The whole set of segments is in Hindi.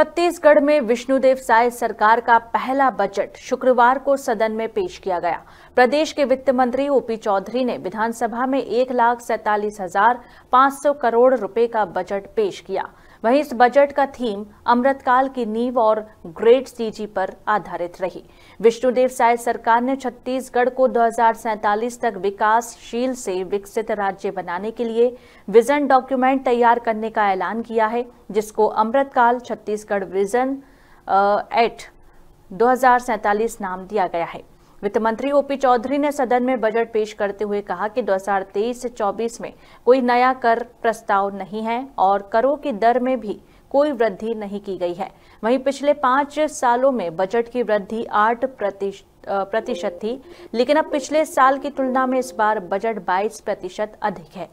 छत्तीसगढ़ में विष्णुदेव साय सरकार का पहला बजट शुक्रवार को सदन में पेश किया गया प्रदेश के वित्त मंत्री ओपी चौधरी ने विधानसभा में एक लाख सैतालीस हजार पांच सौ करोड़ रुपए का बजट पेश किया वहीं इस बजट का थीम अमृतकाल की नींव और ग्रेट सीजी पर आधारित रही विष्णुदेव साय सरकार ने छत्तीसगढ़ को दो तक विकासशील से विकसित राज्य बनाने के लिए विजन डॉक्यूमेंट तैयार करने का ऐलान किया है जिसको अमृतकाल छत्तीसगढ़ विजन एट दो नाम दिया गया है वित्त मंत्री ओपी चौधरी ने सदन में बजट पेश करते हुए कहा कि 2023 से 24 में कोई नया कर प्रस्ताव नहीं है और करों की दर में भी कोई वृद्धि नहीं की गई है वहीं पिछले पांच सालों में बजट की वृद्धि आठ प्रतिशत थी लेकिन अब पिछले साल की तुलना में इस बार बजट 22 प्रतिशत अधिक है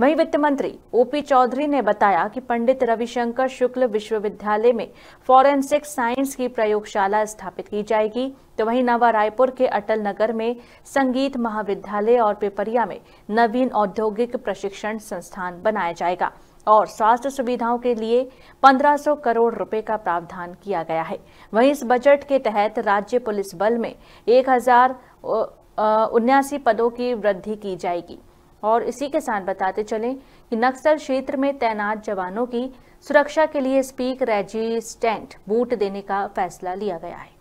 वहीं वित्त मंत्री ओपी चौधरी ने बताया कि पंडित रविशंकर शुक्ल विश्वविद्यालय में फॉरेंसिक साइंस की प्रयोगशाला स्थापित की जाएगी तो वहीं नवा रायपुर के अटल नगर में संगीत महाविद्यालय और पेपरिया में नवीन औद्योगिक प्रशिक्षण संस्थान बनाया जाएगा और स्वास्थ्य सुविधाओं के लिए 1500 करोड़ रुपए का प्रावधान किया गया है वहीं इस बजट के तहत राज्य पुलिस बल में एक हजार उन्यासी पदों की वृद्धि की जाएगी और इसी के साथ बताते चलें कि नक्सल क्षेत्र में तैनात जवानों की सुरक्षा के लिए स्पीक रेजिस्टेंट बूट देने का फैसला लिया गया है